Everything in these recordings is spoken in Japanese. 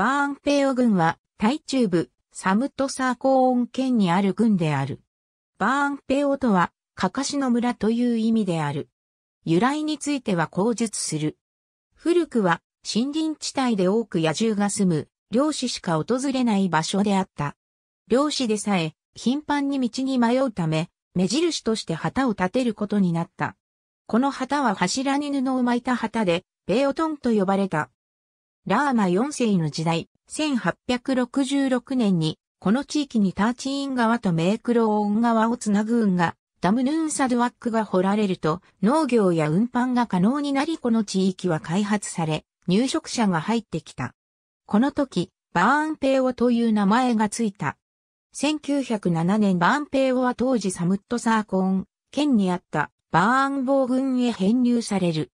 バーンペオ軍は、タ中部、サムトサーコーン県にある軍である。バーンペオとは、カカシの村という意味である。由来については口述する。古くは、森林地帯で多く野獣が住む、漁師しか訪れない場所であった。漁師でさえ、頻繁に道に迷うため、目印として旗を立てることになった。この旗は柱に布を巻いた旗で、ペオトンと呼ばれた。ラーマ4世の時代、1866年に、この地域にターチイン川とメークローン川をつなぐ運河、ダムヌーンサドワックが掘られると、農業や運搬が可能になりこの地域は開発され、入植者が入ってきた。この時、バーンペイオという名前がついた。1907年バーンペイオは当時サムットサーコーン、県にあったバーンボー郡へ編入される。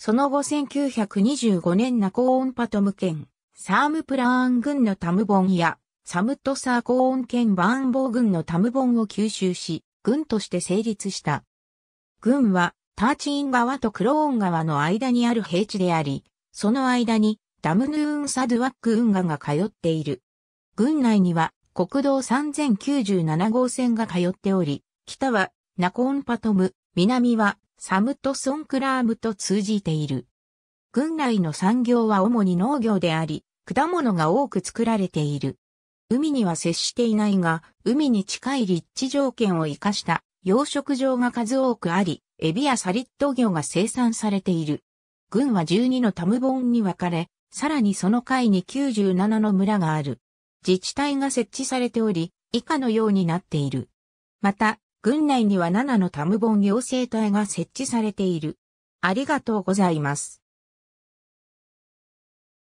その後1925年ナコーンパトム県、サームプラーン軍のタムボンや、サムットサーコーン県バーンボー軍のタムボンを吸収し、軍として成立した。軍は、ターチン川とクローン川の間にある平地であり、その間に、ダムヌーンサドゥワック運河が通っている。軍内には、国道3097号線が通っており、北は、ナコーンパトム、南は、サムトソンクラームと通じている。郡内の産業は主に農業であり、果物が多く作られている。海には接していないが、海に近い立地条件を生かした養殖場が数多くあり、エビやサリット魚が生産されている。郡は12のタムボンに分かれ、さらにその階に97の村がある。自治体が設置されており、以下のようになっている。また、郡内には7のタムボン養成隊が設置されている。ありがとうございます。